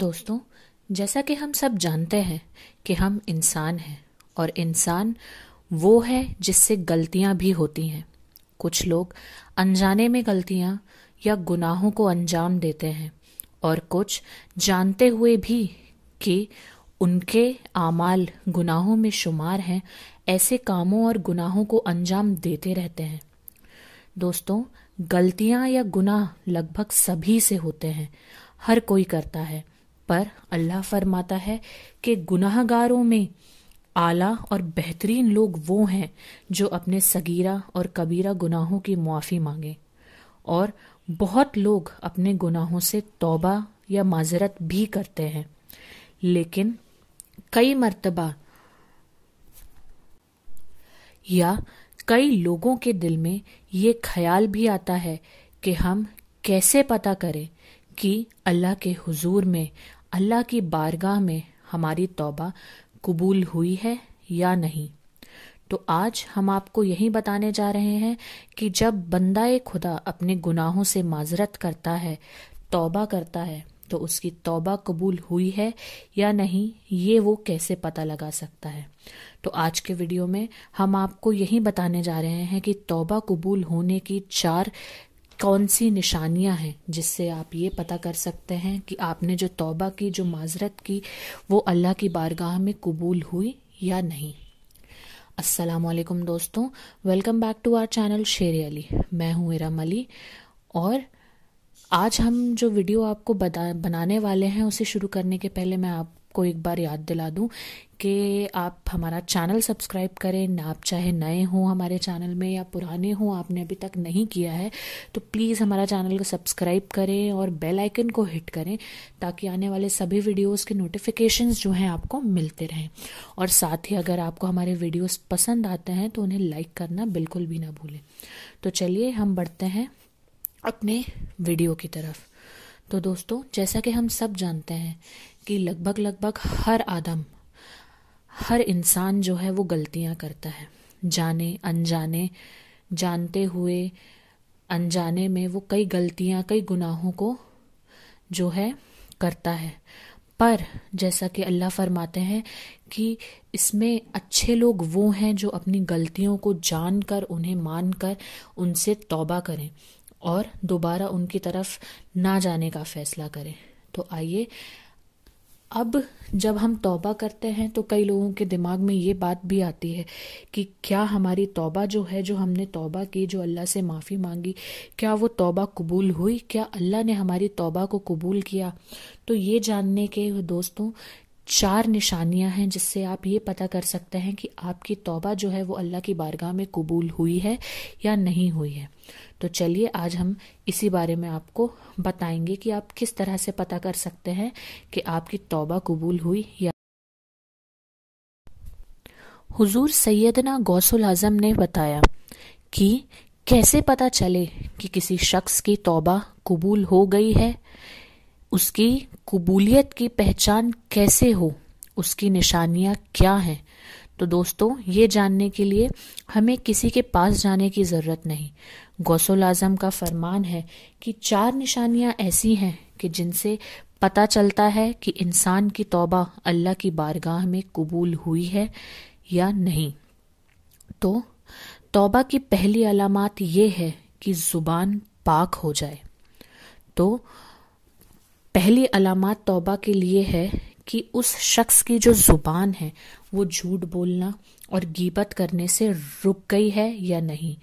दोस्तों जैसा कि हम सब जानते हैं कि हम इंसान हैं और इंसान वो है जिससे गलतियां भी होती हैं कुछ लोग अनजाने में गलतियां या गुनाहों को अंजाम देते हैं और कुछ जानते हुए भी कि उनके आमाल गुनाहों में शुमार हैं ऐसे कामों और गुनाहों को अंजाम देते रहते हैं दोस्तों गलतियां या गुनाह लगभग सभी से होते हैं हर कोई करता है पर अल्लाह फरमाता है कि गुनाहगारों में आला और बेहतरीन लोग वो हैं जो अपने सगीरा और कबीरा गुनाहों की मुआफ़ी मांगे और बहुत लोग अपने गुनाहों से तौबा या माजरत भी करते हैं लेकिन कई मर्तबा या कई लोगों के दिल में ये ख्याल भी आता है कि हम कैसे पता करें कि अल्लाह के हुजूर में अल्लाह की बारगाह में हमारी तौबा कबूल हुई है या नहीं तो आज हम आपको यही बताने जा रहे हैं कि जब बंदा खुदा अपने गुनाहों से माजरत करता है तौबा करता है तो उसकी तौबा कबूल हुई है या नहीं ये वो कैसे पता लगा सकता है तो आज के वीडियो में हम आपको यही बताने जा रहे हैं कि तौबा कबूल होने की चार कौन सी निशानियां हैं जिससे आप ये पता कर सकते हैं कि आपने जो तौबा की जो माजरत की वो अल्लाह की बारगाह में कबूल हुई या नहीं असलकम दोस्तों welcome back to our channel Sher Ali मैं हूँ इरम अली और आज हम जो वीडियो आपको बता बनाने वाले हैं उसे शुरू करने के पहले मैं आप आपको एक बार याद दिला दूं कि आप हमारा चैनल सब्सक्राइब करें आप चाहे नए हों हमारे चैनल में या पुराने हों आपने अभी तक नहीं किया है तो प्लीज़ हमारा चैनल को सब्सक्राइब करें और बेल आइकन को हिट करें ताकि आने वाले सभी वीडियोस के नोटिफिकेशंस जो हैं आपको मिलते रहें और साथ ही अगर आपको हमारे वीडियोस पसंद आते हैं तो उन्हें लाइक करना बिल्कुल भी ना भूलें तो चलिए हम बढ़ते हैं अपने वीडियो की तरफ तो दोस्तों जैसा कि हम सब जानते हैं कि लगभग लगभग हर आदम हर इंसान जो है वो गलतियां करता है जाने अनजाने जानते हुए अनजाने में वो कई गलतियां कई गुनाहों को जो है करता है पर जैसा कि अल्लाह फरमाते हैं कि इसमें अच्छे लोग वो हैं जो अपनी गलतियों को जानकर उन्हें मानकर उनसे तौबा करें और दोबारा उनकी तरफ ना जाने का फैसला करें तो आइए अब जब हम तौबा करते हैं तो कई लोगों के दिमाग में ये बात भी आती है कि क्या हमारी तौबा जो है जो हमने तौबा की जो अल्लाह से माफ़ी मांगी क्या वो तौबा कबूल हुई क्या अल्लाह ने हमारी तौबा को कबूल किया तो ये जानने के दोस्तों चार निशानियां हैं जिससे आप ये पता कर सकते हैं कि आपकी तौबा जो है वो अल्लाह की बारगाह में कबूल हुई है या नहीं हुई है तो चलिए आज हम इसी बारे में आपको बताएंगे कि आप किस तरह से पता कर सकते हैं कि आपकी तौबा कबूल हुई या हुजूर सैदना गौसुल आजम ने बताया कि कैसे पता चले कि किसी शख्स की तौबा कबूल हो गई है उसकी कबूलियत की पहचान कैसे हो उसकी निशानियाँ क्या हैं तो दोस्तों ये जानने के लिए हमें किसी के पास जाने की ज़रूरत नहीं गौसल आजम का फरमान है कि चार निशानियाँ ऐसी हैं कि जिनसे पता चलता है कि इंसान की तौबा अल्लाह की बारगाह में कबूल हुई है या नहीं तो तौबा की पहली अलामत ये है कि ज़ुबान पाक हो जाए तो पहली अलामत तौबा के लिए है कि उस शख्स की जो ज़ुबान है वो झूठ बोलना और गीबत करने से रुक गई है या नहीं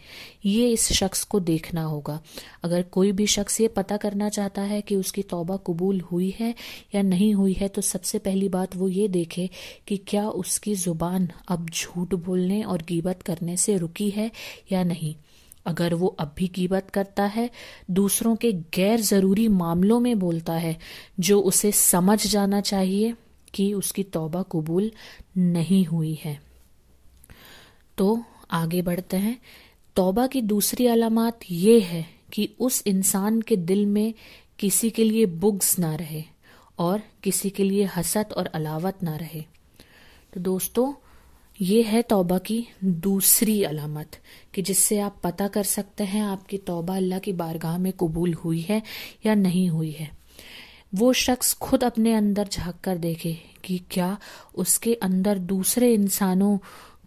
ये इस शख्स को देखना होगा अगर कोई भी शख्स ये पता करना चाहता है कि उसकी तौबा कबूल हुई है या नहीं हुई है तो सबसे पहली बात वो ये देखे कि क्या उसकी ज़ुबान अब झूठ बोलने और गीबत करने से रुकी है या नहीं अगर वो अब भी कीबत करता है दूसरों के गैर ज़रूरी मामलों में बोलता है जो उसे समझ जाना चाहिए कि उसकी तौबा कबूल नहीं हुई है तो आगे बढ़ते हैं तौबा की दूसरी अलामत ये है कि उस इंसान के दिल में किसी के लिए बुग्स ना रहे और किसी के लिए हसत और अलावत ना रहे तो दोस्तों ये है तौबा की दूसरी अलामत कि जिससे आप पता कर सकते हैं आपकी तौबा अल्लाह की बारगाह में कबूल हुई है या नहीं हुई है वो शख्स खुद अपने अंदर झांक कर देखे कि क्या उसके अंदर दूसरे इंसानों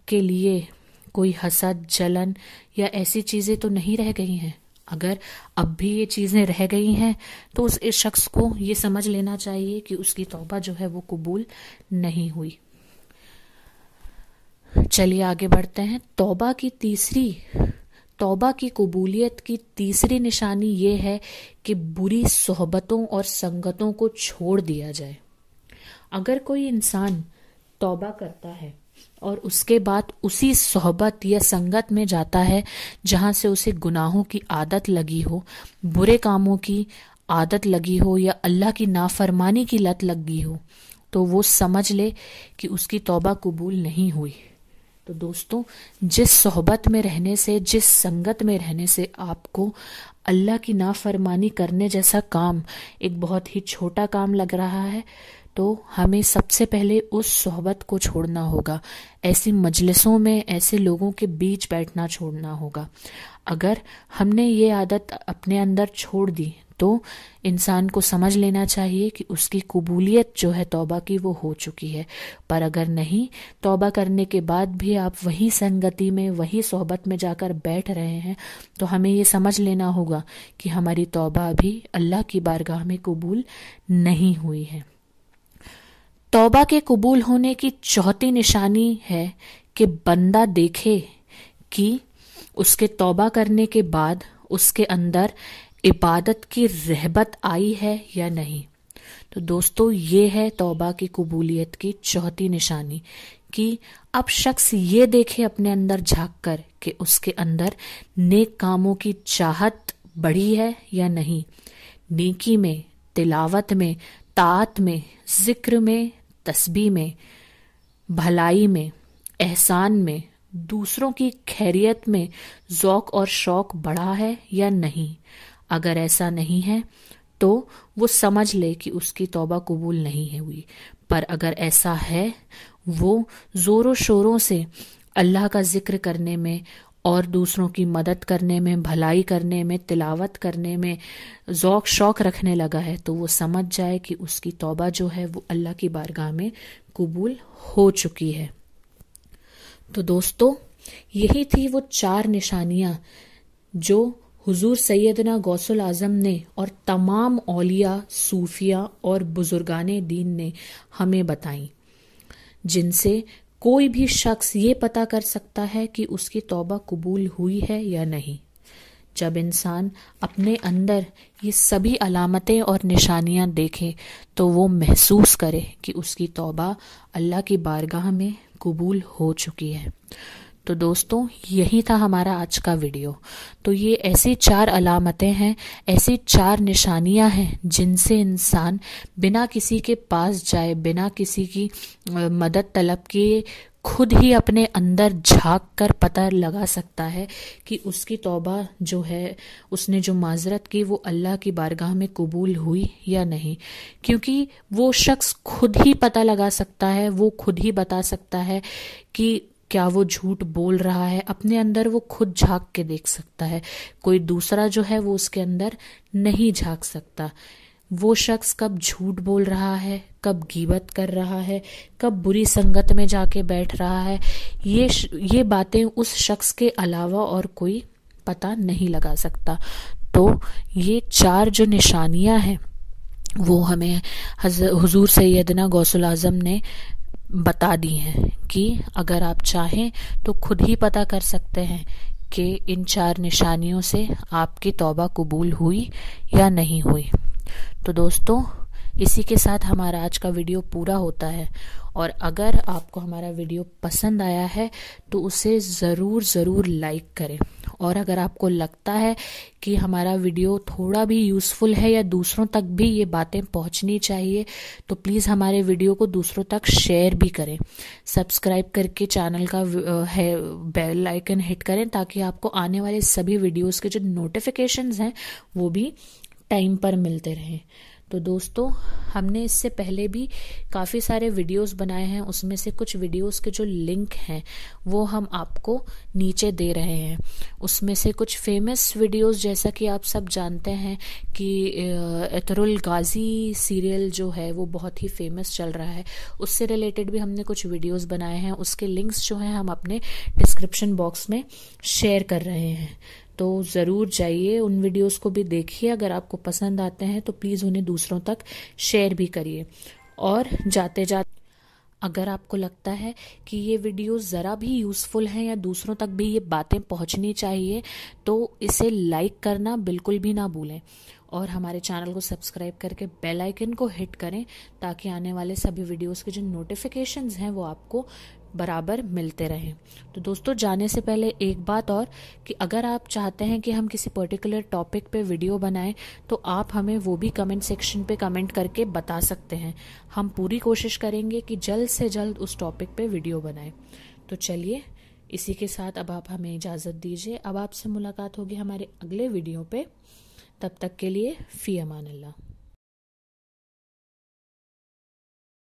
के लिए कोई हसद जलन या ऐसी चीज़ें तो नहीं रह गई हैं अगर अब भी ये चीज़ें रह गई हैं तो उस शख्स को ये समझ लेना चाहिए कि उसकी तौबा जो है वो कबूल नहीं हुई चलिए आगे बढ़ते हैं तौबा की तीसरी तौबा की कबूलियत की तीसरी निशानी ये है कि बुरी सोहबतों और संगतों को छोड़ दिया जाए अगर कोई इंसान तौबा करता है और उसके बाद उसी सोहबत या संगत में जाता है जहाँ से उसे गुनाहों की आदत लगी हो बुरे कामों की आदत लगी हो या अल्लाह की नाफरमानी की लत लगी हो तो वो समझ ले कि उसकी तौबा कबूल नहीं हुई तो दोस्तों जिस सोहबत में रहने से जिस संगत में रहने से आपको अल्लाह की नाफरमानी करने जैसा काम एक बहुत ही छोटा काम लग रहा है तो हमें सबसे पहले उस सोहबत को छोड़ना होगा ऐसी मजलिसों में ऐसे लोगों के बीच बैठना छोड़ना होगा अगर हमने ये आदत अपने अंदर छोड़ दी तो इंसान को समझ लेना चाहिए कि उसकी कबूलियत जो है तौबा की वो हो चुकी है पर अगर नहीं तौबा करने के बाद भी आप वही संगति में वही सोहबत में जाकर बैठ रहे हैं तो हमें ये समझ लेना होगा कि हमारी तौबा अभी अल्लाह की बारगाह में कबूल नहीं हुई है तौबा के कबूल होने की चौथी निशानी है कि बंदा देखे कि उसके तौबा करने के बाद उसके अंदर इबादत की रहबत आई है या नहीं तो दोस्तों ये है तौबा की कबूलियत की चौथी निशानी कि अब शख्स ये देखे अपने अंदर झांक कर कि उसके अंदर नेक कामों की चाहत बढ़ी है या नहीं नेकी में तिलावत में तात में जिक्र में तस्बी में भलाई में एहसान में दूसरों की खैरियत में जौक और शौक बढ़ा है या नहीं अगर ऐसा नहीं है तो वो समझ ले कि उसकी तौबा कबूल नहीं है हुई पर अगर ऐसा है वो ज़ोरों शोरों से अल्लाह का जिक्र करने में और दूसरों की मदद करने में भलाई करने में तिलावत करने में ज़ौक शौक रखने लगा है तो वो समझ जाए कि उसकी तौबा जो है वो अल्लाह की बारगाह में कबूल हो चुकी है तो दोस्तों यही थी वो चार निशानियाँ जो हुजूर सैदना गौसल आजम ने और तमाम औलिया सूफिया और बुजुर्गान दीन ने हमें बताई जिनसे कोई भी शख्स ये पता कर सकता है कि उसकी तौबा कबूल हुई है या नहीं जब इंसान अपने अंदर ये सभी अलामतें और निशानियां देखे तो वो महसूस करे कि उसकी तौबा अल्लाह की बारगाह में कबूल हो चुकी है तो दोस्तों यही था हमारा आज का वीडियो तो ये ऐसी चार अलामतें हैं ऐसी चार निशानियां हैं जिनसे इंसान बिना किसी के पास जाए बिना किसी की मदद तलब किए खुद ही अपने अंदर झांक कर पता लगा सकता है कि उसकी तौबा जो है उसने जो माजरत की वो अल्लाह की बारगाह में कबूल हुई या नहीं क्योंकि वो शख्स खुद ही पता लगा सकता है वो खुद ही बता सकता है कि क्या वो झूठ बोल रहा है अपने अंदर वो खुद झांक के देख सकता है कोई दूसरा जो है वो उसके अंदर नहीं झांक सकता वो शख्स कब झूठ बोल रहा है कब गीबत कर रहा है कब बुरी संगत में जाके बैठ रहा है ये ये बातें उस शख्स के अलावा और कोई पता नहीं लगा सकता तो ये चार जो निशानियां हैं वो हमें हजूर सैदना गौसल आजम ने बता दी हैं कि अगर आप चाहें तो खुद ही पता कर सकते हैं कि इन चार निशानियों से आपकी तौबा कबूल हुई या नहीं हुई तो दोस्तों इसी के साथ हमारा आज का वीडियो पूरा होता है और अगर आपको हमारा वीडियो पसंद आया है तो उसे ज़रूर ज़रूर लाइक करें और अगर आपको लगता है कि हमारा वीडियो थोड़ा भी यूज़फुल है या दूसरों तक भी ये बातें पहुंचनी चाहिए तो प्लीज़ हमारे वीडियो को दूसरों तक शेयर भी करें सब्सक्राइब करके चैनल का है बेल आइकन हिट करें ताकि आपको आने वाले सभी वीडियोस के जो नोटिफिकेशंस हैं वो भी टाइम पर मिलते रहें तो दोस्तों हमने इससे पहले भी काफ़ी सारे वीडियोस बनाए हैं उसमें से कुछ वीडियोस के जो लिंक हैं वो हम आपको नीचे दे रहे हैं उसमें से कुछ फेमस वीडियोस जैसा कि आप सब जानते हैं कि एतरुल गाजी सीरियल जो है वो बहुत ही फेमस चल रहा है उससे रिलेटेड भी हमने कुछ वीडियोस बनाए हैं उसके लिंक्स जो हैं हम अपने डिस्क्रिप्शन बॉक्स में शेयर कर रहे हैं तो ज़रूर जाइए उन वीडियोस को भी देखिए अगर आपको पसंद आते हैं तो प्लीज़ उन्हें दूसरों तक शेयर भी करिए और जाते जाते अगर आपको लगता है कि ये वीडियो ज़रा भी यूज़फुल हैं या दूसरों तक भी ये बातें पहुंचनी चाहिए तो इसे लाइक करना बिल्कुल भी ना भूलें और हमारे चैनल को सब्सक्राइब करके बेल आइकन को हिट करें ताकि आने वाले सभी वीडियोस के जो नोटिफिकेशंस हैं वो आपको बराबर मिलते रहें तो दोस्तों जाने से पहले एक बात और कि अगर आप चाहते हैं कि हम किसी पर्टिकुलर टॉपिक पे वीडियो बनाएं तो आप हमें वो भी कमेंट सेक्शन पे कमेंट करके बता सकते हैं हम पूरी कोशिश करेंगे कि जल्द से जल्द उस टॉपिक पे वीडियो बनाएं तो चलिए इसी के साथ अब आप हमें इजाज़त दीजिए अब आपसे मुलाकात होगी हमारे अगले वीडियो पे तब तक के लिए फ़ी अमान अल्लाह